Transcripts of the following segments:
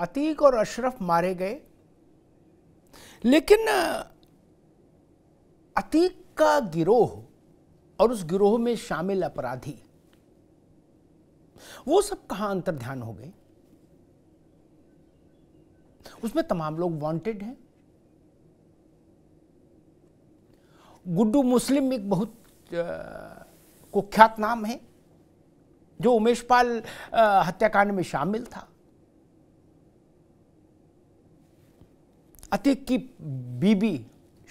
अतीक और अशरफ मारे गए लेकिन अतीक का गिरोह और उस गिरोह में शामिल अपराधी वो सब कहां अंतर ध्यान हो गए उसमें तमाम लोग वांटेड हैं गुड्डू मुस्लिम एक बहुत कुख्यात नाम है जो उमेश पाल हत्याकांड में शामिल था अतीक की बीबी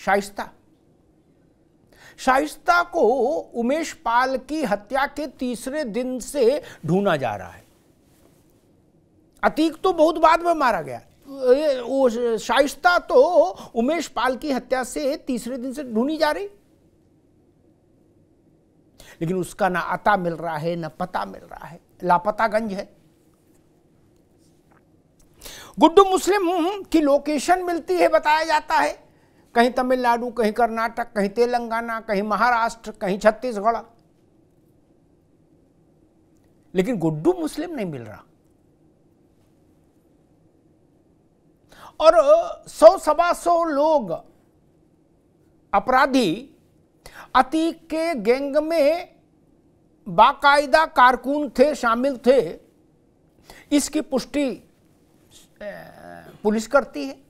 शाइस्ता शाइस्ता को उमेश पाल की हत्या के तीसरे दिन से ढूंढा जा रहा है अतीक तो बहुत बाद में मारा गया वो शाइस्ता तो उमेश पाल की हत्या से तीसरे दिन से ढूंढी जा रही लेकिन उसका ना आता मिल रहा है ना पता मिल रहा है लापतागंज है गुड्डू मुस्लिम की लोकेशन मिलती है बताया जाता है कहीं तमिलनाडु कहीं कर्नाटक कहीं तेलंगाना कहीं महाराष्ट्र कहीं छत्तीसगढ़ लेकिन गुड्डू मुस्लिम नहीं मिल रहा और सौ सवा सौ लोग अपराधी अतीक के गैंग में बाकायदा कारकुन थे शामिल थे इसकी पुष्टि पुलिस करती है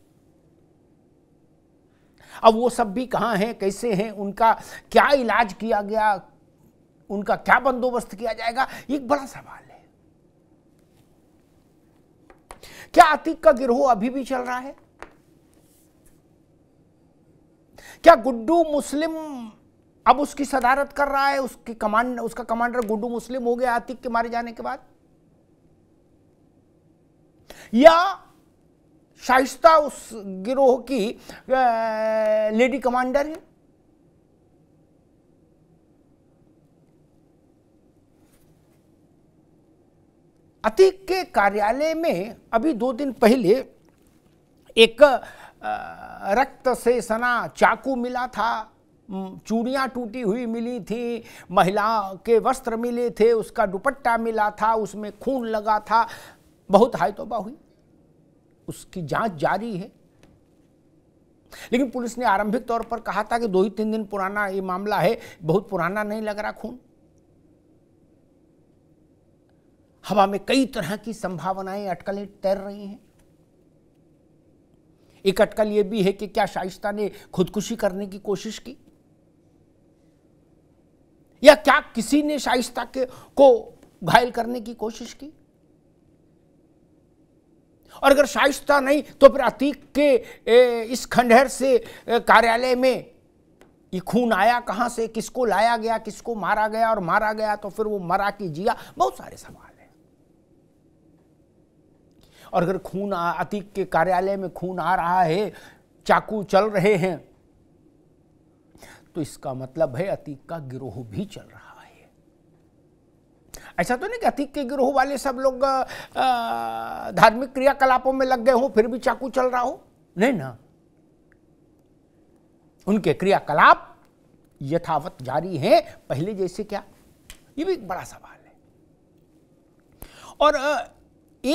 अब वो सब भी कहाँ हैं कैसे हैं उनका क्या इलाज किया गया उनका क्या बंदोबस्त किया जाएगा एक बड़ा सवाल है क्या अतीक का गिरोह अभी भी चल रहा है क्या गुड्डू मुस्लिम अब उसकी सदारत कर रहा है उसकी कमांड उसका कमांडर गुड्डू मुस्लिम हो गया आतिक के मारे जाने के बाद या शाइस्ता उस गिरोह की लेडी कमांडर है अतीक के कार्यालय में अभी दो दिन पहले एक रक्त से सना चाकू मिला था चूड़ियाँ टूटी हुई मिली थी महिला के वस्त्र मिले थे उसका दुपट्टा मिला था उसमें खून लगा था बहुत हाई तोबा हुई उसकी जांच जारी है लेकिन पुलिस ने आरंभिक तौर पर कहा था कि दो ही तीन दिन पुराना ये मामला है बहुत पुराना नहीं लग रहा खून हवा में कई तरह की संभावनाएं अटकलें तैर रही हैं एक अटकल यह भी है कि क्या शाइस्ता ने खुदकुशी करने की कोशिश की या क्या किसी ने शाइस्ता के को घायल करने की कोशिश की और अगर शाइस्ता नहीं तो फिर अतीक के इस खंडहर से कार्यालय में ये खून आया कहाँ से किसको लाया गया किसको मारा गया और मारा गया तो फिर वो मरा कि जिया बहुत सारे सवाल हैं और अगर खून अतीक के कार्यालय में खून आ रहा है चाकू चल रहे हैं तो इसका मतलब है अतीक का गिरोह भी चल रहा ऐसा तो नहीं कि अतिक के गिरोह वाले सब लोग धार्मिक क्रियाकलापों में लग गए हों फिर भी चाकू चल रहा हो नहीं ना उनके क्रियाकलाप यथावत जारी हैं पहले जैसे क्या ये भी एक बड़ा सवाल है और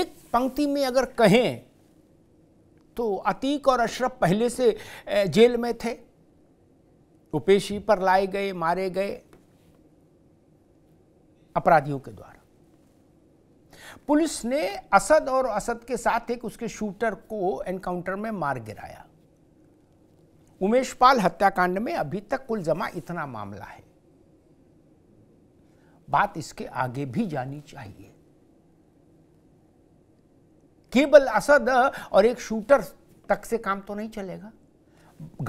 एक पंक्ति में अगर कहें तो अतीक और अशरफ पहले से जेल में थे उपेशी पर लाए गए मारे गए अपराधियों के द्वारा पुलिस ने असद और असद के साथ एक उसके शूटर को एनकाउंटर में मार गिराया उमेश पाल हत्याकांड में अभी तक कुल जमा इतना मामला है बात इसके आगे भी जानी चाहिए केवल असद और एक शूटर तक से काम तो नहीं चलेगा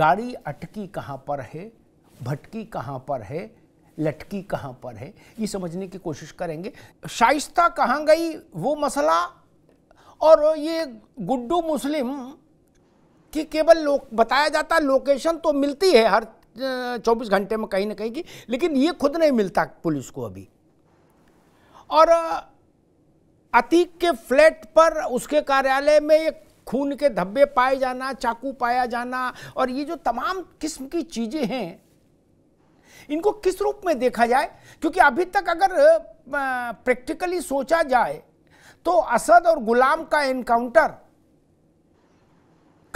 गाड़ी अटकी कहां पर है भटकी कहां पर है लटकी कहाँ पर है ये समझने की कोशिश करेंगे शाइस्ता कहाँ गई वो मसला और ये गुड्डू मुस्लिम की केवल लोक बताया जाता है लोकेशन तो मिलती है हर 24 घंटे में कहीं ना कहीं की लेकिन ये खुद नहीं मिलता पुलिस को अभी और अतीक के फ्लैट पर उसके कार्यालय में एक खून के धब्बे पाए जाना चाकू पाया जाना और ये जो तमाम किस्म की चीज़ें हैं इनको किस रूप में देखा जाए क्योंकि अभी तक अगर प्रैक्टिकली सोचा जाए तो असद और गुलाम का एनकाउंटर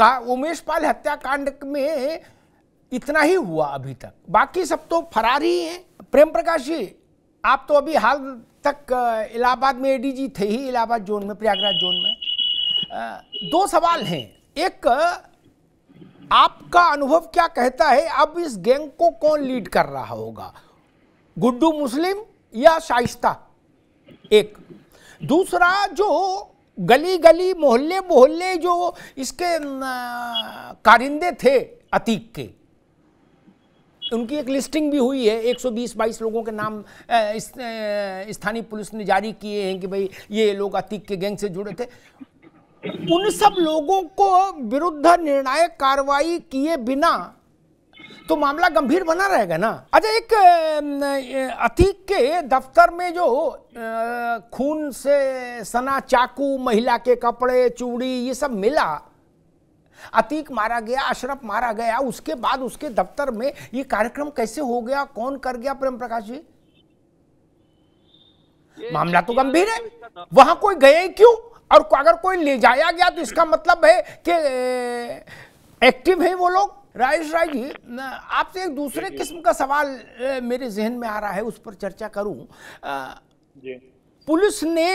का उमेश पाल हत्याकांड में इतना ही हुआ अभी तक बाकी सब तो फरार ही हैं प्रेम प्रकाश जी आप तो अभी हाल तक इलाहाबाद में एडीजी थे ही इलाहाबाद जोन में प्रयागराज जोन में दो सवाल हैं एक आपका अनुभव क्या कहता है अब इस गैंग को कौन लीड कर रहा होगा गुड्डू मुस्लिम या शाइस्ता एक दूसरा जो गली गली मोहल्ले मोहल्ले जो इसके कारिंदे थे अतीक के उनकी एक लिस्टिंग भी हुई है 120 बाईस लोगों के नाम स्थानीय पुलिस ने जारी किए हैं कि भाई ये लोग अतीक के गैंग से जुड़े थे उन सब लोगों को विरुद्ध निर्णायक कार्रवाई किए बिना तो मामला गंभीर बना रहेगा ना अच्छा एक अतीक के दफ्तर में जो खून से सना चाकू महिला के कपड़े चूड़ी ये सब मिला अतीक मारा गया अशरफ मारा गया उसके बाद उसके दफ्तर में ये कार्यक्रम कैसे हो गया कौन कर गया प्रेम प्रकाश जी मामला तो गंभीर है वहां कोई गए क्यों और अगर कोई ले जाया गया तो इसका मतलब है कि एक्टिव है वो लोग राइज राय जी आपसे एक दूसरे किस्म का सवाल मेरे जहन में आ रहा है उस पर चर्चा करूं पुलिस ने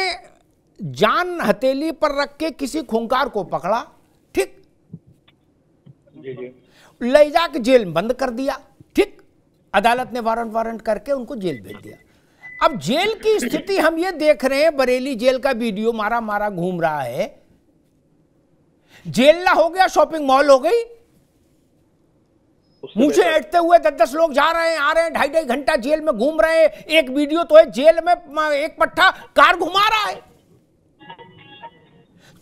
जान हथेली पर रख के किसी खूंखार को पकड़ा ठीक ले जाके जेल बंद कर दिया ठीक अदालत ने वारंट वारंट करके उनको जेल भेज दिया अब जेल की स्थिति हम ये देख रहे हैं बरेली जेल का वीडियो मारा मारा घूम रहा है जेल ना हो गया शॉपिंग मॉल हो गई मुझे ऐटते हुए दस दस लोग जा रहे हैं आ रहे हैं ढाई ढाई घंटा जेल में घूम रहे हैं एक वीडियो तो है जेल में एक पट्टा कार घुमा रहा है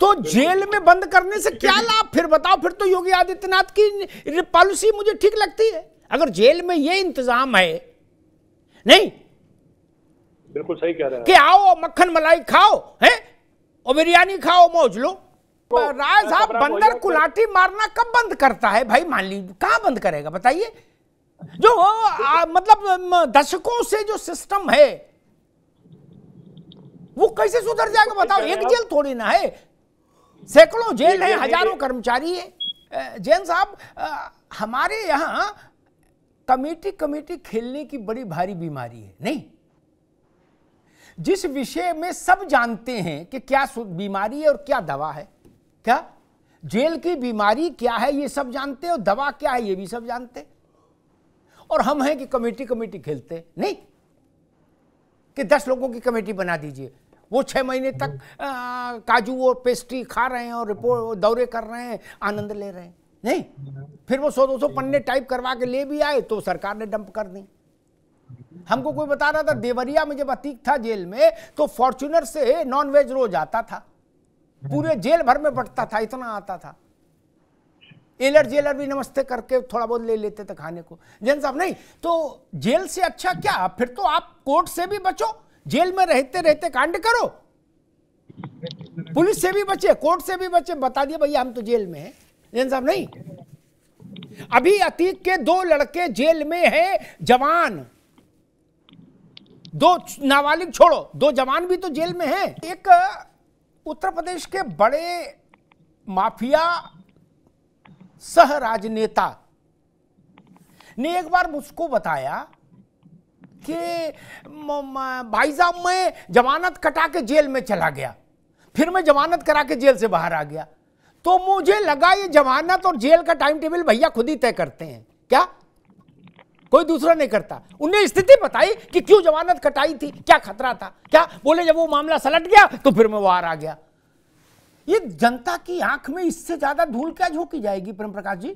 तो जेल में बंद करने से क्या लाभ फिर बताओ फिर तो योगी आदित्यनाथ की पॉलिसी मुझे ठीक लगती है अगर जेल में ये इंतजाम है नहीं बिल्कुल सही कह रहे हैं कि आओ मक्खन मलाई खाओ है और बिरयानी खाओ मौज लो तो राय साहब बंदर कुलाटी तो- मारना कब बंद करता है भाई मान लीजिए कहा बंद करेगा बताइए जो आ, मतलब दशकों से जो सिस्टम है वो कैसे सुधर जाएगा तो बताओ एक जेल थोड़ी ना है सैकड़ों जेल है हजारों कर्मचारी है जैन साहब हमारे यहां कमेटी कमेटी खेलने की बड़ी भारी बीमारी है नहीं जिस विषय में सब जानते हैं कि क्या बीमारी है और क्या दवा है क्या जेल की बीमारी क्या है ये सब जानते हैं और दवा क्या है ये भी सब जानते और हम हैं कि कमेटी कमेटी खेलते नहीं कि दस लोगों की कमेटी बना दीजिए वो छह महीने तक काजू और पेस्ट्री खा रहे हैं और रिपोर्ट दौरे कर रहे हैं आनंद ले रहे हैं नहीं फिर वो सौ दो सौ पन्ने टाइप करवा के ले भी आए तो सरकार ने डंप कर दी हमको कोई बता रहा था देवरिया में जब अतीक था जेल में तो फॉर्चुनर से नॉनवेज रोज आता था पूरे जेल भर में बटता था इतना आता था एलर जेलर भी नमस्ते करके थोड़ा बहुत ले लेते थे खाने को जैन साहब नहीं तो जेल से अच्छा क्या फिर तो आप कोर्ट से भी बचो जेल में रहते रहते कांड करो पुलिस से भी बचे कोर्ट से भी बचे बता दिए भैया हम तो जेल में हैं जैन साहब नहीं अभी अतीक के दो लड़के जेल में हैं जवान दो नाबालिग छोड़ो दो जवान भी तो जेल में हैं एक उत्तर प्रदेश के बड़े माफिया सह राजनेता ने एक बार मुझको बताया कि भाई साहब मैं जमानत कटा के जेल में चला गया फिर मैं जमानत करा के जेल से बाहर आ गया तो मुझे लगा ये जमानत और जेल का टाइम टेबल भैया खुद ही तय करते हैं क्या कोई दूसरा नहीं करता उन्हें स्थिति बताई कि क्यों जमानत कटाई थी क्या खतरा था क्या बोले जब वो मामला सलट गया तो फिर मैं वार आ गया ये जनता की आंख में इससे ज्यादा धूल क्या झोंकी जाएगी प्रेम प्रकाश जी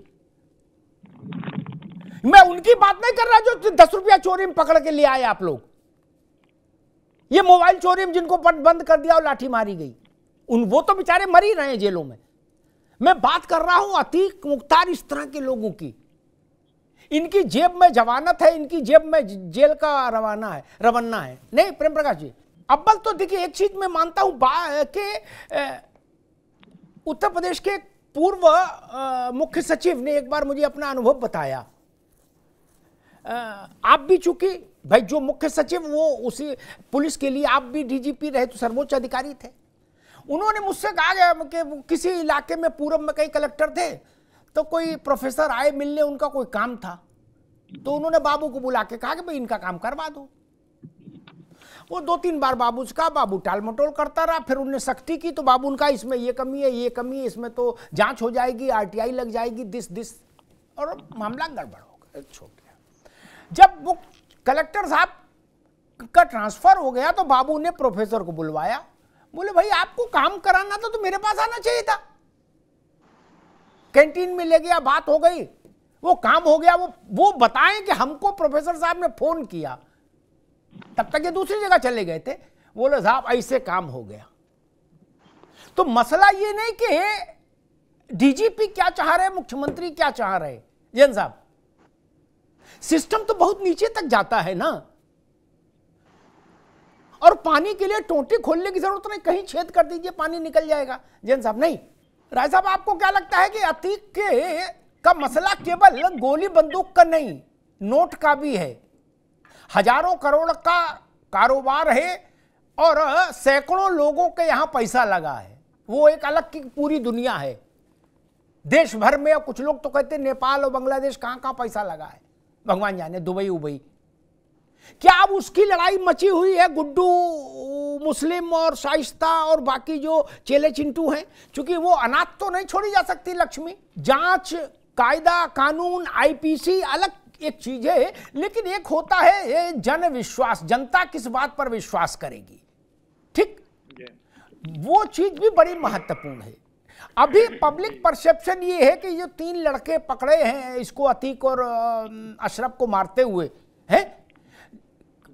मैं उनकी बात नहीं कर रहा जो दस रुपया चोरी में पकड़ के ले आए आप लोग ये मोबाइल चोरी में जिनको पट बंद कर दिया और लाठी मारी गई उन वो तो बेचारे मर ही रहे हैं जेलों में मैं बात कर रहा हूं अतीक मुख्तार इस तरह के लोगों की इनकी जेब में जवानत है इनकी जेब में जेल का रवाना है रवाना है नहीं प्रेम प्रकाश जी अब्बल तो देखिए एक चीज मैं मानता हूं के उत्तर प्रदेश के पूर्व मुख्य सचिव ने एक बार मुझे अपना अनुभव बताया आप भी चूंकि भाई जो मुख्य सचिव वो उसी पुलिस के लिए आप भी डीजीपी रहे तो सर्वोच्च अधिकारी थे उन्होंने मुझसे कहा कि किसी इलाके में पूर्व में कई कलेक्टर थे तो कोई प्रोफेसर आए मिलने उनका कोई काम था तो उन्होंने बाबू को बुला के कहा कि भाई इनका काम करवा दो वो दो तीन बार बाबू से कहा बाबू टाल मटोल करता रहा फिर उनने सख्ती की तो बाबू उनका इसमें ये कमी है ये कमी है इसमें तो जांच हो जाएगी आरटीआई लग जाएगी दिस दिस और मामला गड़बड़ हो गया छोड़ गया जब वो कलेक्टर साहब का ट्रांसफर हो गया तो बाबू ने प्रोफेसर को बुलवाया बोले भाई आपको काम कराना था तो मेरे पास आना चाहिए था कैंटीन में ले गया बात हो गई वो काम हो गया वो वो बताएं कि हमको प्रोफेसर साहब ने फोन किया तब तक ये दूसरी जगह चले गए थे बोले साहब ऐसे काम हो गया तो मसला ये नहीं कि डीजीपी क्या चाह रहे मुख्यमंत्री क्या चाह रहे जैन साहब सिस्टम तो बहुत नीचे तक जाता है ना और पानी के लिए टोटी खोलने की जरूरत नहीं कहीं छेद कर दीजिए पानी निकल जाएगा जैन साहब नहीं राय साहब आपको क्या लगता है कि अतीक के का मसला केवल गोली बंदूक का नहीं नोट का भी है हजारों करोड़ का कारोबार है और सैकड़ों लोगों के यहाँ पैसा लगा है वो एक अलग की पूरी दुनिया है देश भर में कुछ लोग तो कहते नेपाल और बांग्लादेश कहाँ कहाँ पैसा लगा है भगवान जाने दुबई उबई क्या अब उसकी लड़ाई मची हुई है गुड्डू मुस्लिम और शाइस्ता और बाकी जो चेले चिंटू हैं क्योंकि वो अनाथ तो नहीं छोड़ी जा सकती लक्ष्मी जांच कायदा कानून आईपीसी अलग एक चीज है लेकिन एक होता है ये जन विश्वास जनता किस बात पर विश्वास करेगी ठीक वो चीज भी बड़ी महत्वपूर्ण है अभी पब्लिक परसेप्शन ये है कि जो तीन लड़के पकड़े हैं इसको अतीक और अशरफ को मारते हुए हैं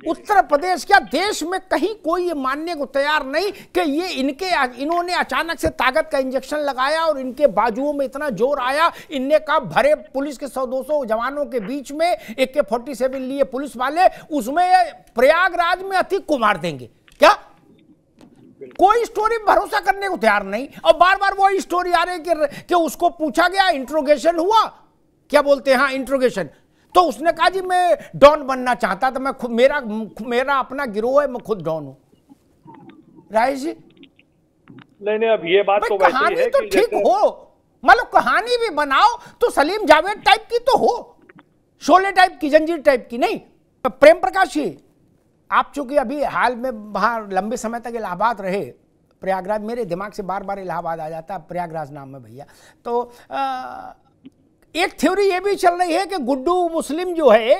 उत्तर प्रदेश क्या देश में कहीं कोई ये मानने को तैयार नहीं कि ये इनके इन्होंने अचानक से ताकत का इंजेक्शन लगाया और इनके बाजुओं में इतना जोर आया इनने कहा भरे पुलिस के सौ दो सौ जवानों के बीच में ए के फोर्टी सेवन लिए पुलिस वाले उसमें प्रयागराज में अति को मार देंगे क्या कोई स्टोरी भरोसा करने को तैयार नहीं और बार बार वो स्टोरी आ रही कि, कि उसको पूछा गया इंट्रोगेशन हुआ क्या बोलते हैं हाँ इंट्रोगेशन तो उसने कहा जी मैं डॉन बनना चाहता था मैं खुद मेरा मेरा अपना गिरोह है मैं खुद डॉन हूं राय जी नहीं नहीं अब ये बात तो कहानी तो ठीक हो मतलब कहानी भी बनाओ तो सलीम जावेद टाइप की तो हो शोले टाइप की जंजीर टाइप की नहीं तो प्रेम प्रकाश जी आप चूंकि अभी हाल में बाहर लंबे समय तक इलाहाबाद रहे प्रयागराज मेरे दिमाग से बार बार इलाहाबाद आ जाता है प्रयागराज नाम है भैया तो आ, एक थ्योरी ये भी चल रही है कि गुड्डू मुस्लिम जो है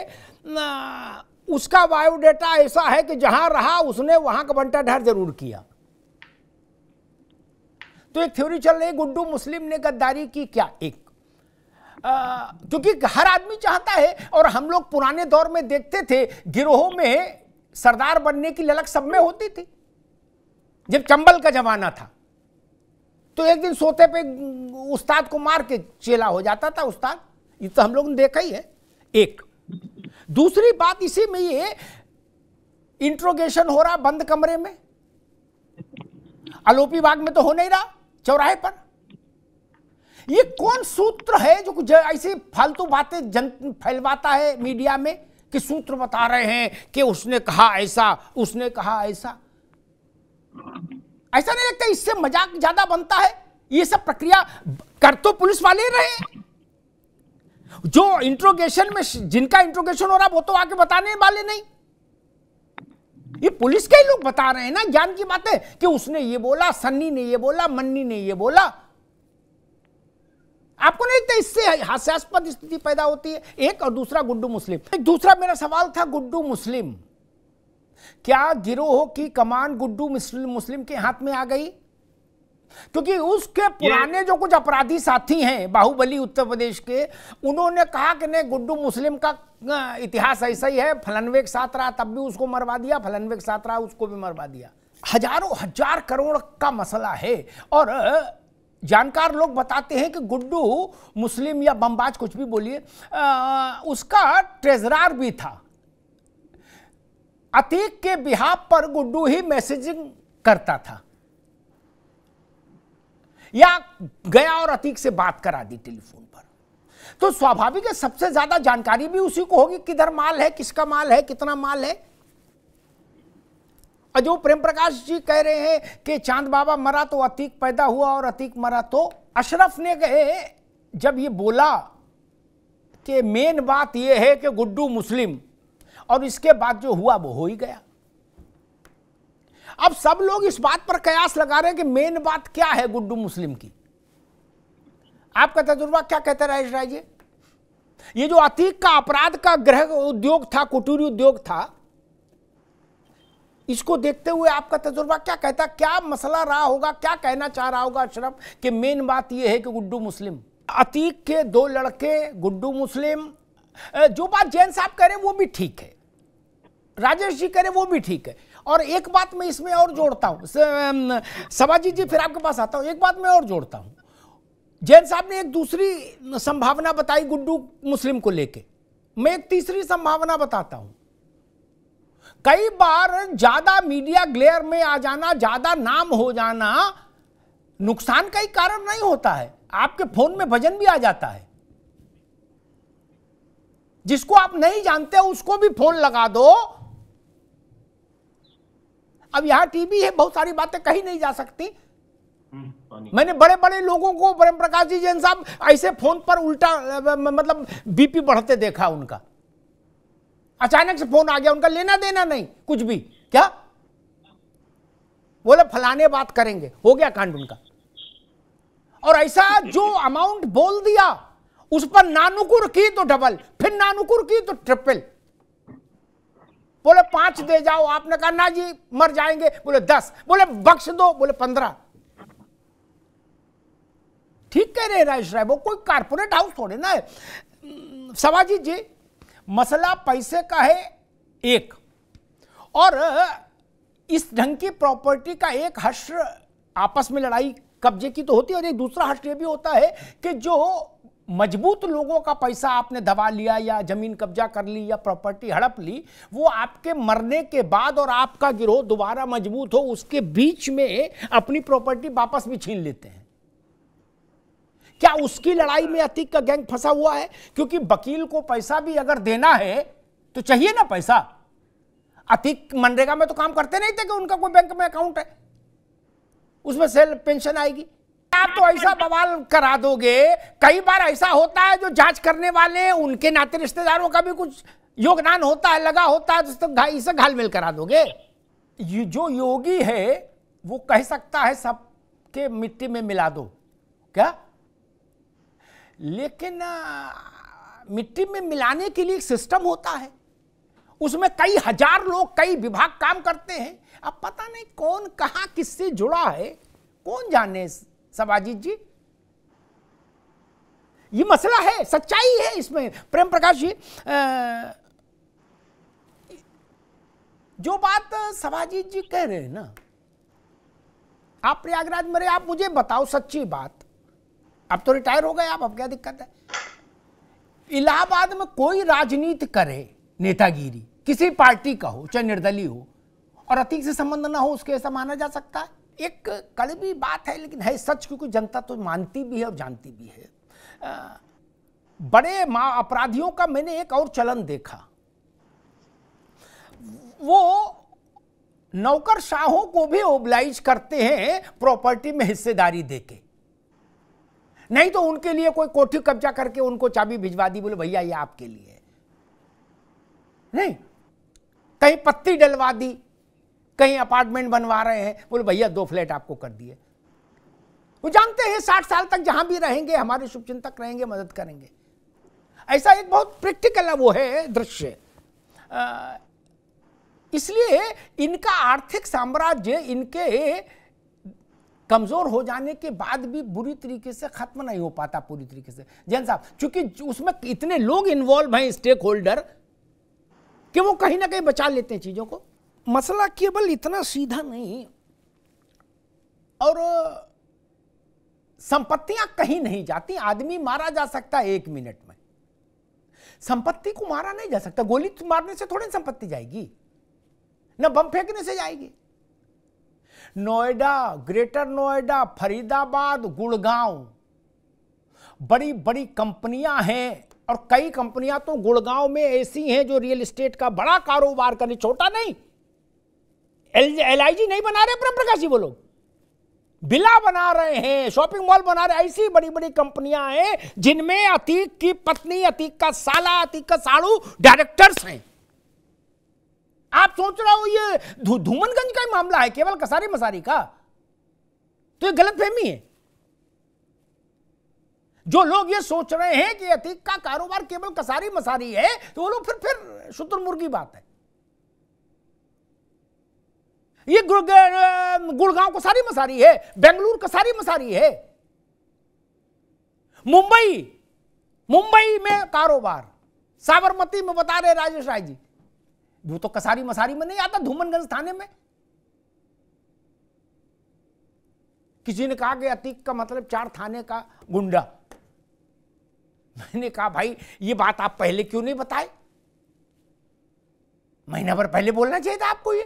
उसका बायोडाटा ऐसा है कि जहां रहा उसने वहां का बंटाढ़ार जरूर किया तो एक थ्योरी चल रही है गुड्डू मुस्लिम ने गद्दारी की क्या एक क्योंकि हर आदमी चाहता है और हम लोग पुराने दौर में देखते थे गिरोह में सरदार बनने की ललक सब में होती थी जब चंबल का जमाना था तो एक दिन सोते पे उस्ताद को मार के चेला हो जाता था उस्ताद ये तो हम लोग ने देखा ही है एक दूसरी बात इसी में ये इंट्रोगेशन हो रहा बंद कमरे में आलोपी बाग में तो हो नहीं रहा चौराहे पर ये कौन सूत्र है जो कुछ ऐसी फालतू बातें जन फैलवाता है मीडिया में कि सूत्र बता रहे हैं कि उसने कहा ऐसा उसने कहा ऐसा ऐसा नहीं लगता इससे मजाक ज्यादा बनता है ये सब प्रक्रिया कर तो पुलिस वाले रहे जो इंट्रोगेशन में जिनका इंट्रोगेशन हो रहा वो तो आके बताने वाले नहीं ये पुलिस के लोग बता रहे हैं ना ज्ञान की बातें कि उसने ये बोला सन्नी ने ये बोला मन्नी ने ये बोला आपको नहीं लगता इससे हास्यास्पद स्थिति पैदा होती है एक और दूसरा गुड्डू मुस्लिम एक दूसरा मेरा सवाल था गुड्डू मुस्लिम क्या गिरोह की कमान गुड्डू मुस्लिम के हाथ में आ गई क्योंकि उसके पुराने जो कुछ अपराधी साथी हैं बाहुबली उत्तर प्रदेश के उन्होंने कहा कि नहीं गुड्डू मुस्लिम का इतिहास ऐसा ही है फलनवे के साथ रहा तब भी उसको मरवा दिया फलनवे के साथ रहा उसको भी मरवा दिया हजारों हजार करोड़ का मसला है और जानकार लोग बताते हैं कि गुड्डू मुस्लिम या बम्बाज कुछ भी बोलिए उसका ट्रेजरार भी था अतीक के बिहाब पर गुड्डू ही मैसेजिंग करता था या गया और अतीक से बात करा दी टेलीफोन पर तो स्वाभाविक है सबसे ज्यादा जानकारी भी उसी को होगी किधर माल है किसका माल है कितना माल है जो प्रेम प्रकाश जी कह रहे हैं कि चांद बाबा मरा तो अतीक पैदा हुआ और अतीक मरा तो अशरफ ने कहे जब ये बोला कि मेन बात यह है कि गुड्डू मुस्लिम और इसके बाद जो हुआ वो हो ही गया अब सब लोग इस बात पर कयास लगा रहे हैं कि मेन बात क्या है गुड्डू मुस्लिम की आपका तजुर्बा क्या कहता है राजेश राजे ये जो अतीक का अपराध का ग्रह उद्योग था कुटूरी उद्योग था इसको देखते हुए आपका तजुर्बा क्या कहता क्या मसला रहा होगा क्या कहना चाह रहा होगा अशरफ कि मेन बात यह है कि गुड्डू मुस्लिम अतीक के दो लड़के गुड्डू मुस्लिम जो बात जैन साहब कह रहे हैं वो भी ठीक है राजेश जी कह रहे वो भी ठीक है और एक बात मैं इसमें और जोड़ता हूँ सभाजी जी फिर आपके पास आता हूँ एक बात मैं और जोड़ता हूँ जैन साहब ने एक दूसरी संभावना बताई गुड्डू मुस्लिम को लेके मैं एक तीसरी संभावना बताता हूं कई बार ज्यादा मीडिया ग्लेयर में आ जाना ज्यादा नाम हो जाना नुकसान का ही कारण नहीं होता है आपके फोन में भजन भी आ जाता है जिसको आप नहीं जानते उसको भी फोन लगा दो अब यहाँ टीवी है बहुत सारी बातें कही नहीं जा सकती हम्म, मैंने बड़े बड़े लोगों को प्रेम प्रकाश जी जैन साहब ऐसे फोन पर उल्टा मतलब बीपी बढ़ते देखा उनका अचानक से फोन आ गया उनका लेना देना नहीं कुछ भी क्या बोले फलाने बात करेंगे हो गया कांड उनका और ऐसा जो अमाउंट बोल दिया उस पर नानुकुर की तो डबल फिर नानुकुर की तो ट्रिपल बोले पांच दे जाओ आपने कहा ना जी मर जाएंगे बोले दस बोले बख्श दो बोले पंद्रह ठीक कह रहे राजेश राय वो कोई कारपोरेट हाउस थोड़े ना है हम्म, सवाजी जी मसला पैसे का है एक और इस ढंग की प्रॉपर्टी का एक हश्र आपस में लड़ाई कब्जे की तो होती है और एक दूसरा हश्र ये भी होता है कि जो मजबूत लोगों का पैसा आपने दबा लिया या जमीन कब्जा कर ली या प्रॉपर्टी हड़प ली वो आपके मरने के बाद और आपका गिरोह दोबारा मजबूत हो उसके बीच में अपनी प्रॉपर्टी वापस भी छीन लेते हैं क्या उसकी लड़ाई में अतीक का गैंग फंसा हुआ है क्योंकि वकील को पैसा भी अगर देना है तो चाहिए ना पैसा अतीक मनरेगा में तो काम करते नहीं थे कि उनका कोई बैंक में अकाउंट है उसमें सेल पेंशन आएगी आप तो ऐसा बवाल करा दोगे कई बार ऐसा होता है जो जांच करने वाले उनके नाते रिश्तेदारों का भी कुछ योगदान होता है लगा होता है तो घा, इसे घालमेल करा दोगे ये जो योगी है वो कह सकता है सबके मिट्टी में मिला दो क्या लेकिन मिट्टी में मिलाने के लिए एक सिस्टम होता है उसमें कई हजार लोग कई विभाग काम करते हैं अब पता नहीं कौन कहाँ किससे जुड़ा है कौन जाने सबाजीत जी ये मसला है सच्चाई है इसमें प्रेम प्रकाश जी आ, जो बात सभाजीत जी कह रहे हैं ना आप प्रयागराज मरे आप मुझे बताओ सच्ची बात अब तो रिटायर हो गए आप अब क्या दिक्कत है इलाहाबाद में कोई राजनीति करे नेतागिरी किसी पार्टी का हो चाहे निर्दलीय हो और अतीक से संबंध ना हो उसके ऐसा माना जा सकता है एक कड़वी बात है लेकिन है सच क्योंकि जनता तो मानती भी है और जानती भी है बड़े माँ अपराधियों का मैंने एक और चलन देखा वो नौकर शाहों को भी ओबलाइज करते हैं प्रॉपर्टी में हिस्सेदारी देके नहीं तो उनके लिए कोई कोठी कब्जा करके उनको चाबी भिजवा दी बोले भैया ये आपके लिए नहीं कहीं पत्ती डलवा दी कहीं अपार्टमेंट बनवा रहे हैं बोले भैया दो फ्लैट आपको कर दिए वो जानते हैं साठ साल तक जहां भी रहेंगे हमारे शुभचिंतक रहेंगे मदद करेंगे ऐसा एक बहुत प्रैक्टिकल वो है दृश्य इसलिए इनका आर्थिक साम्राज्य इनके कमज़ोर हो जाने के बाद भी बुरी तरीके से ख़त्म नहीं हो पाता पूरी तरीके से जैन साहब चूंकि उसमें इतने लोग इन्वॉल्व हैं स्टेक होल्डर कि वो कहीं ना कहीं बचा लेते हैं चीज़ों को मसला केवल इतना सीधा नहीं और संपत्तियां कहीं नहीं जाती आदमी मारा जा सकता है एक मिनट में संपत्ति को मारा नहीं जा सकता गोली तो मारने से थोड़ी संपत्ति जाएगी ना बम फेंकने से जाएगी नोएडा ग्रेटर नोएडा फरीदाबाद गुड़गांव बड़ी बड़ी कंपनियां हैं और कई कंपनियां तो गुड़गांव में ऐसी हैं जो रियल एस्टेट का बड़ा कारोबार करें छोटा नहीं एल आई जी नहीं बना रहे ब्रह्म वो लोग बिला बना रहे हैं शॉपिंग मॉल बना रहे ऐसी बड़ी बड़ी कंपनियां हैं जिनमें अतीक की पत्नी अतीक का साला अतीक का साड़ू डायरेक्टर्स हैं आप सोच रहे हो ये धूमनगंज का ही मामला है केवल कसारी मसारी का तो ये गलत फहमी है जो लोग ये सोच रहे हैं कि अतीक का कारोबार केवल कसारी मसारी है तो वो लोग फिर फिर शुतुरमुर्गी बात है ये गुड़गांव को सारी मसारी है बेंगलुरु का सारी मसारी है मुंबई मुंबई में कारोबार साबरमती में बता रहे राजेश राय जी वो तो कसारी मसारी में नहीं आता धूमनगंज थाने में किसी ने कहा कि अतीक का मतलब चार थाने का गुंडा मैंने कहा भाई ये बात आप पहले क्यों नहीं बताए महीना भर पहले बोलना चाहिए था आपको ये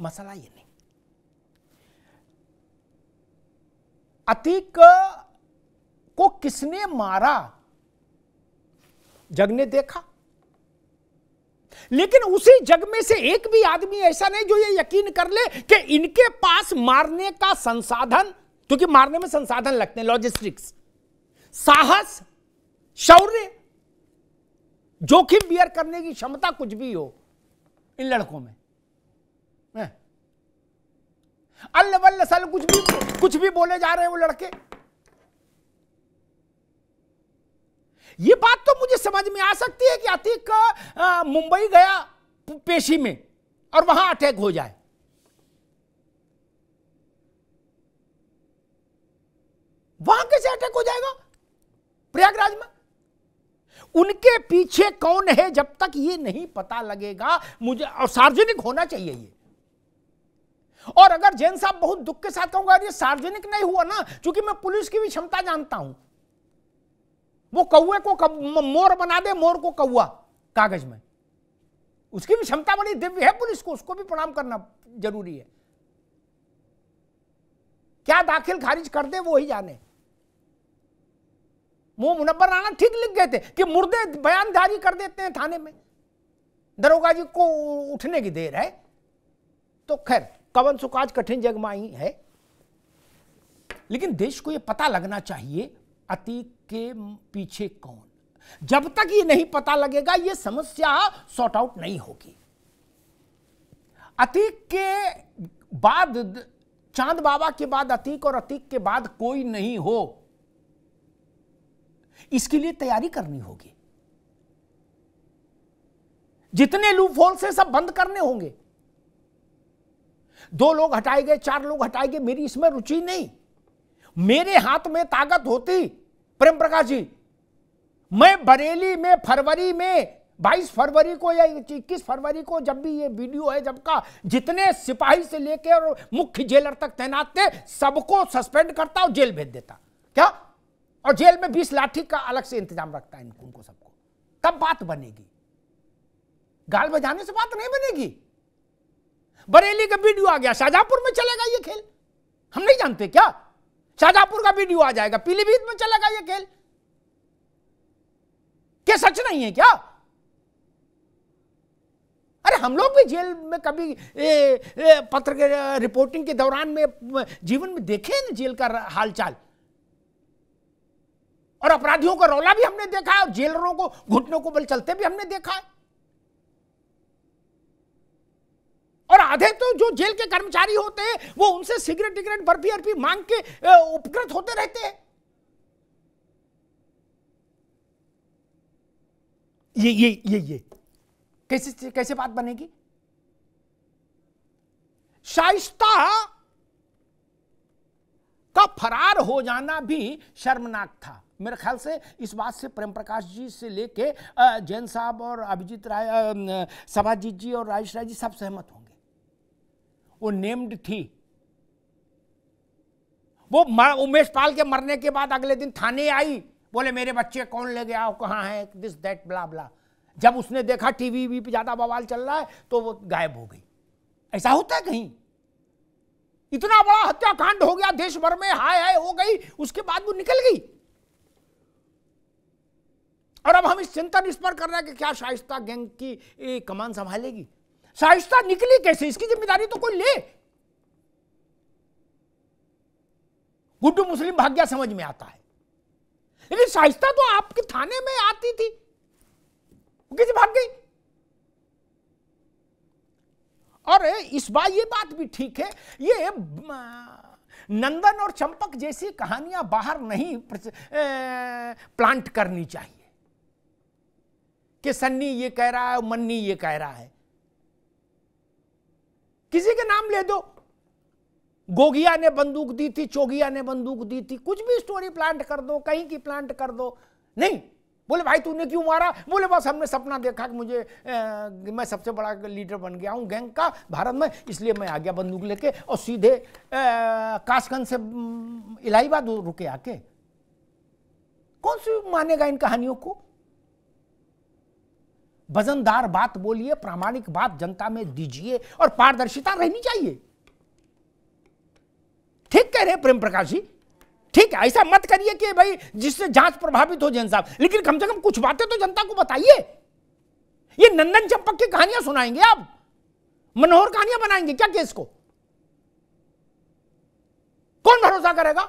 masalah ini. अतीक को किसने मारा जग ने देखा लेकिन उसी जग में से एक भी आदमी ऐसा नहीं जो ये यकीन कर ले कि इनके पास मारने का संसाधन क्योंकि मारने में संसाधन लगते हैं लॉजिस्टिक्स साहस शौर्य जोखिम बियर करने की क्षमता कुछ भी हो इन लड़कों में अल्ल बल्ल सल कुछ भी कुछ भी बोले जा रहे हैं वो लड़के ये बात तो मुझे समझ में आ सकती है कि अतीक मुंबई गया पेशी में और वहां अटैक हो जाए वहां कैसे अटैक हो जाएगा प्रयागराज में उनके पीछे कौन है जब तक ये नहीं पता लगेगा मुझे और सार्वजनिक होना चाहिए ये और अगर जैन साहब बहुत दुख के साथ कहूंगा ये सार्वजनिक नहीं हुआ ना क्योंकि मैं पुलिस की भी क्षमता जानता हूं वो कौए को मोर बना दे मोर को कौआ कागज में उसकी भी क्षमता बड़ी दिव्य है पुलिस को उसको भी प्रणाम करना जरूरी है क्या दाखिल खारिज कर दे वो ही जाने वो मुनबर राना ठीक लिख गए थे कि मुर्दे बयान जारी कर देते हैं थाने में दरोगा जी को उठने की देर है तो खैर कवन सुकाज कठिन जगमाई है लेकिन देश को यह पता लगना चाहिए अतीत के पीछे कौन जब तक ये नहीं पता लगेगा ये समस्या सॉर्ट आउट नहीं होगी अतीक के बाद चांद बाबा के बाद अतीक और अतीक के बाद कोई नहीं हो इसके लिए तैयारी करनी होगी जितने लूप होल से सब बंद करने होंगे दो लोग हटाए गए चार लोग हटाए गए मेरी इसमें रुचि नहीं मेरे हाथ में ताकत होती प्रेम प्रकाश जी मैं बरेली में फरवरी में 22 फरवरी को या इक्कीस फरवरी को जब भी ये वीडियो है जब का जितने सिपाही से लेकर और मुख्य जेलर तक तैनात थे सबको सस्पेंड करता और जेल भेज देता क्या और जेल में 20 लाठी का अलग से इंतजाम रखता है इनको सबको तब बात बनेगी गाल बजाने से बात नहीं बनेगी बरेली का वीडियो आ गया शाहजहांपुर में चलेगा ये खेल हम नहीं जानते क्या शाहजहांपुर का वीडियो आ जाएगा पीलीभीत में चलेगा ये खेल क्या सच नहीं है क्या अरे हम लोग भी जेल में कभी ए, ए, पत्र के रिपोर्टिंग के दौरान में जीवन में देखे ना जेल का हालचाल और अपराधियों का रौला भी हमने देखा है और जेलरों को घुटनों को बल चलते भी हमने देखा है और आधे तो जो जेल के कर्मचारी होते हैं वो उनसे सिगरेट टिगरेट बर्फी अर्फी मांग के उपकृत होते रहते हैं ये ये ये ये कैसे कैसे बात बनेगी शाइस्ता का फरार हो जाना भी शर्मनाक था मेरे ख्याल से इस बात से प्रेम प्रकाश जी से लेके जैन साहब और अभिजीत राय सभाजीत जी और राजेश राय जी सब सहमत होंगे वो नेम्ड थी वो उमेश पाल के मरने के बाद अगले दिन थाने आई बोले मेरे बच्चे कौन ले गया कहाँ है दिस दैट ब्ला ब्ला जब उसने देखा टीवी वी पे ज़्यादा बवाल चल रहा है तो वो गायब हो गई ऐसा होता है कहीं इतना बड़ा हत्याकांड हो गया देश भर में हाय हाय हो गई उसके बाद वो निकल गई और अब हम इस चिंतन इस पर कर रहे हैं कि क्या शाइस्ता गैंग की कमान संभालेगी शाइस्ता निकली कैसे इसकी जिम्मेदारी तो कोई ले गुड्डू मुस्लिम भाग्या समझ में आता है लेकिन शाइस्ता तो आपके थाने में आती थी किसी भाग गई और इस बार ये बात भी ठीक है ये नंदन और चंपक जैसी कहानियां बाहर नहीं प्लांट करनी चाहिए कि सन्नी ये कह रहा है मन्नी ये कह रहा है किसी के नाम ले दो गोगिया ने बंदूक दी थी चोगिया ने बंदूक दी थी कुछ भी स्टोरी प्लांट कर दो कहीं की प्लांट कर दो नहीं बोले भाई तूने क्यों मारा बोले बस हमने सपना देखा कि मुझे ए, मैं सबसे बड़ा लीडर बन गया हूँ गैंग का भारत में इसलिए मैं आ गया बंदूक लेके और सीधे कासगंज से इलाहाबाद रुके आके कौन सी मानेगा इन कहानियों को वजनदार बात बोलिए प्रामाणिक बात जनता में दीजिए और पारदर्शिता रहनी चाहिए ठीक कह रहे प्रेम प्रकाश जी ठीक है ऐसा मत करिए कि भाई जिससे जांच प्रभावित हो जैन साहब लेकिन कम से कम कुछ बातें तो जनता को बताइए ये नंदन चंपक की कहानियां सुनाएंगे आप मनोहर कहानियां बनाएंगे क्या केस को कौन भरोसा करेगा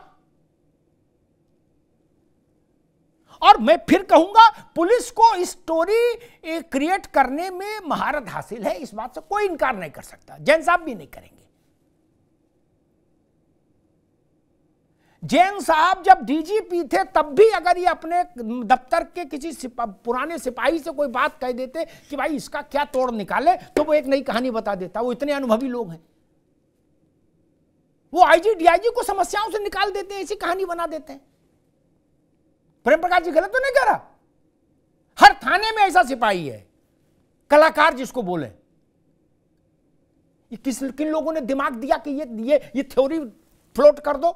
और मैं फिर कहूंगा पुलिस को स्टोरी क्रिएट करने में महारत हासिल है इस बात से कोई इनकार नहीं कर सकता जैन साहब भी नहीं करेंगे जैन साहब जब डीजीपी थे तब भी अगर ये अपने दफ्तर के किसी सिपा, पुराने सिपाही से कोई बात कह देते कि भाई इसका क्या तोड़ निकाले तो वो एक नई कहानी बता देता वो इतने अनुभवी लोग हैं वो आईजी डीआईजी को समस्याओं से निकाल देते हैं ऐसी कहानी बना देते हैं प्रेम प्रकाश जी गलत तो नहीं कह रहा हर थाने में ऐसा सिपाही है कलाकार जिसको बोले ये किस किन लोगों ने दिमाग दिया कि ये ये ये थ्योरी फ्लोट कर दो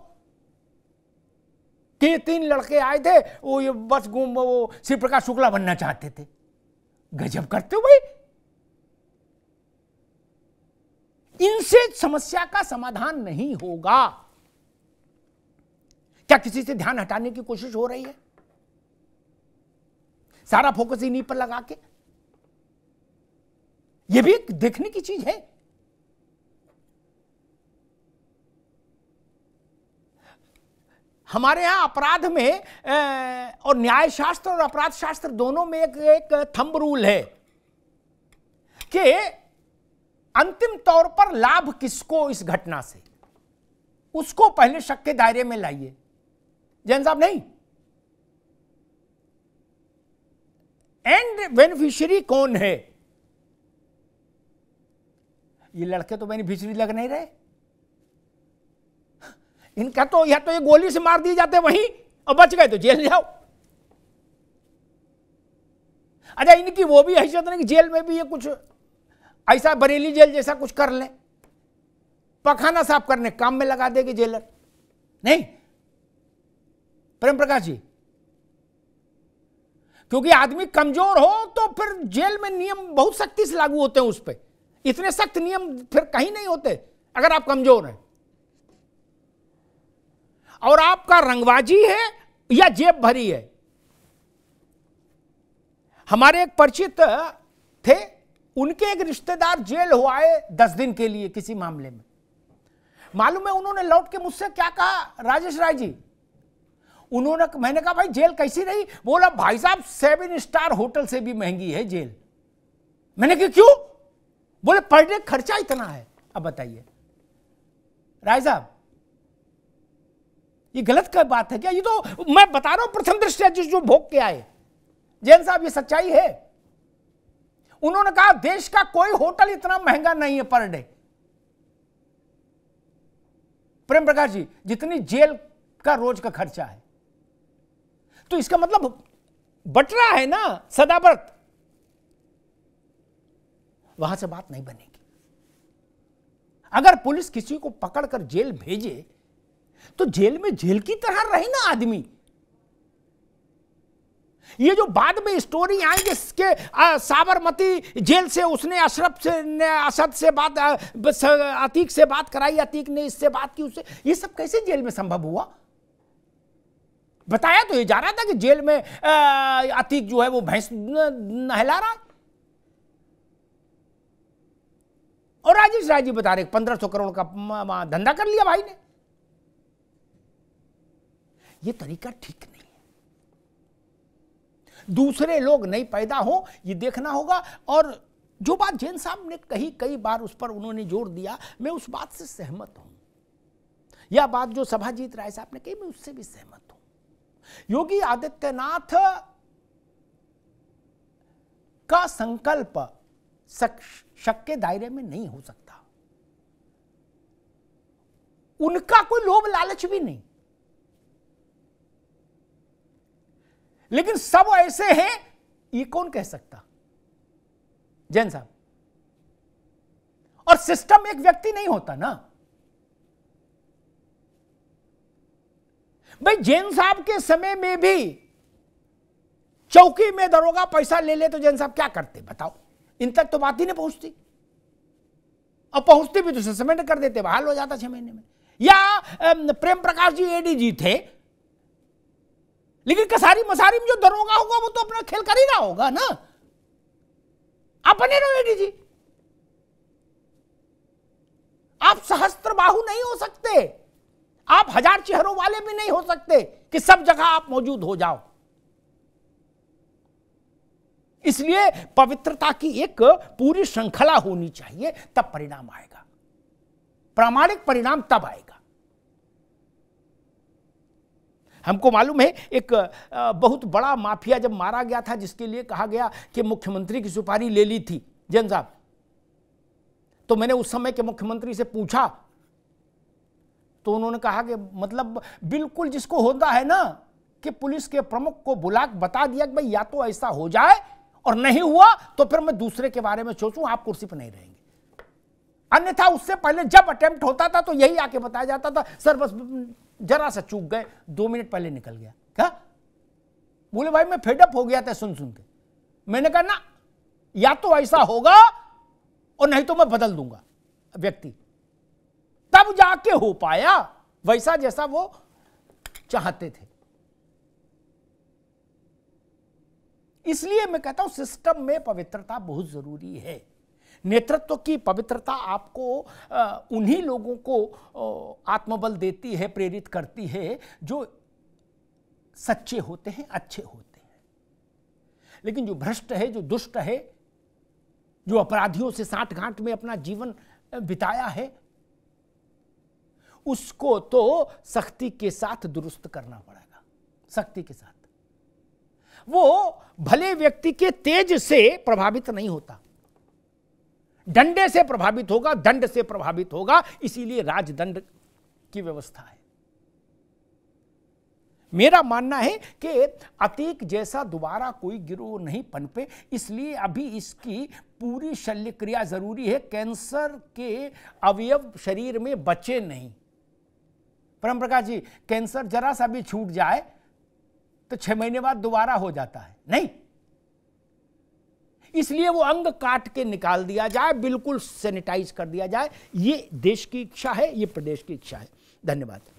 कि ये तीन लड़के आए थे वो ये बस गुम वो श्री प्रकाश शुक्ला बनना चाहते थे गजब करते हो भाई इनसे समस्या का समाधान नहीं होगा क्या किसी से ध्यान हटाने की कोशिश हो रही है सारा फोकस इन्हीं पर लगा के यह भी एक देखने की चीज है हमारे यहां अपराध में और न्याय शास्त्र और अपराध शास्त्र दोनों में एक एक थंब रूल है कि अंतिम तौर पर लाभ किसको इस घटना से उसको पहले शक के दायरे में लाइए जैन साहब नहीं एंड बेनिफिशियरी कौन है ये लड़के तो बेनिफिशियरी लग नहीं रहे इनका तो या तो ये गोली से मार दिए जाते वहीं और बच गए तो जेल जाओ अच्छा इनकी वो भी हैसियत नहीं कि जेल में भी ये कुछ ऐसा बरेली जेल जैसा कुछ कर ले पखाना साफ करने काम में लगा देगी जेलर नहीं प्रेम प्रकाश जी क्योंकि आदमी कमजोर हो तो फिर जेल में नियम बहुत सख्ती से लागू होते हैं उस पर इतने सख्त नियम फिर कहीं नहीं होते अगर आप कमजोर हैं और आपका रंगबाजी है या जेब भरी है हमारे एक परिचित थे उनके एक रिश्तेदार जेल हो आए दस दिन के लिए किसी मामले में मालूम है उन्होंने लौट के मुझसे क्या कहा राजेश राय जी उन्होंने मैंने कहा भाई जेल कैसी रही बोला भाई साहब सेवन स्टार होटल से भी महंगी है जेल मैंने कहा क्यों बोले पर डे खर्चा इतना है अब बताइए राय साहब ये गलत का बात है क्या ये तो मैं बता रहा हूं प्रथम दृष्टि जिस जो भोग के आए जैन साहब ये सच्चाई है उन्होंने कहा देश का कोई होटल इतना महंगा नहीं है पर डे प्रेम प्रकाश जी जितनी जेल का रोज का खर्चा है तो इसका मतलब बट रहा है ना सदाव्रत वहां से बात नहीं बनेगी अगर पुलिस किसी को पकड़कर जेल भेजे तो जेल में जेल की तरह रहे ना आदमी ये जो बाद में स्टोरी आई जिसके साबरमती जेल से उसने अशरफ से ने असद से बात अतीक से बात कराई अतीक ने इससे बात की उससे ये सब कैसे जेल में संभव हुआ बताया तो ये जा रहा था कि जेल में अतीक जो है वो भैंस नहला रहा है और राजेश राय जी बता रहे पंद्रह सौ करोड़ का धंधा कर लिया भाई ने ये तरीका ठीक नहीं है दूसरे लोग नहीं पैदा हो ये देखना होगा और जो बात जैन साहब ने कही कई बार उस पर उन्होंने जोर दिया मैं उस बात से सहमत हूं यह बात जो सभाजीत राय साहब ने कही मैं उससे भी सहमत योगी आदित्यनाथ का संकल्प शक के दायरे में नहीं हो सकता उनका कोई लोभ लालच भी नहीं लेकिन सब ऐसे हैं ये कौन कह सकता जैन साहब और सिस्टम एक व्यक्ति नहीं होता ना भाई जैन साहब के समय में भी चौकी में दरोगा पैसा ले ले तो जैन साहब क्या करते बताओ इन तक तो बात ही नहीं पहुंचती और पहुंचती भी तो सस्पेंड कर देते बहाल हो जाता छह महीने में या प्रेम प्रकाश जी एडीजी थे लेकिन कसारी मसारी में जो दरोगा होगा वो तो अपना खेल रहा होगा ना आप बने रहो एडीजी आप सहस्त्र बाहु नहीं हो सकते आप हजार चेहरों वाले भी नहीं हो सकते कि सब जगह आप मौजूद हो जाओ इसलिए पवित्रता की एक पूरी श्रृंखला होनी चाहिए तब परिणाम आएगा प्रामाणिक परिणाम तब आएगा हमको मालूम है एक बहुत बड़ा माफिया जब मारा गया था जिसके लिए कहा गया कि मुख्यमंत्री की सुपारी ले ली थी जैन साहब तो मैंने उस समय के मुख्यमंत्री से पूछा तो उन्होंने कहा कि मतलब बिल्कुल जिसको होता है ना कि पुलिस के प्रमुख को बुला बता दिया कि भाई या तो ऐसा हो जाए और नहीं हुआ तो फिर मैं दूसरे के बारे में सोचूं आप कुर्सी पर नहीं रहेंगे अन्यथा उससे पहले जब अटेम्प्ट होता था तो यही आके बताया जाता था सर बस जरा सा चूक गए दो मिनट पहले निकल गया क्या बोले भाई मैं फेडअप हो गया था सुन सुन के मैंने कहा ना या तो ऐसा होगा और नहीं तो मैं बदल दूंगा व्यक्ति तब जाके हो पाया वैसा जैसा वो चाहते थे इसलिए मैं कहता हूं सिस्टम में पवित्रता बहुत जरूरी है नेतृत्व की पवित्रता आपको उन्हीं लोगों को आत्मबल देती है प्रेरित करती है जो सच्चे होते हैं अच्छे होते हैं लेकिन जो भ्रष्ट है जो दुष्ट है जो अपराधियों से साठ गांठ में अपना जीवन बिताया है उसको तो सख्ती के साथ दुरुस्त करना पड़ेगा सख्ती के साथ वो भले व्यक्ति के तेज से प्रभावित नहीं होता डंडे से प्रभावित होगा दंड से प्रभावित होगा इसीलिए राजदंड की व्यवस्था है मेरा मानना है कि अतीक जैसा दोबारा कोई गिरोह नहीं पनपे इसलिए अभी इसकी पूरी शल्य क्रिया जरूरी है कैंसर के अवयव शरीर में बचे नहीं परम प्रकाश जी कैंसर जरा सा भी छूट जाए तो छह महीने बाद दोबारा हो जाता है नहीं इसलिए वो अंग काट के निकाल दिया जाए बिल्कुल सैनिटाइज कर दिया जाए ये देश की इच्छा है ये प्रदेश की इच्छा है धन्यवाद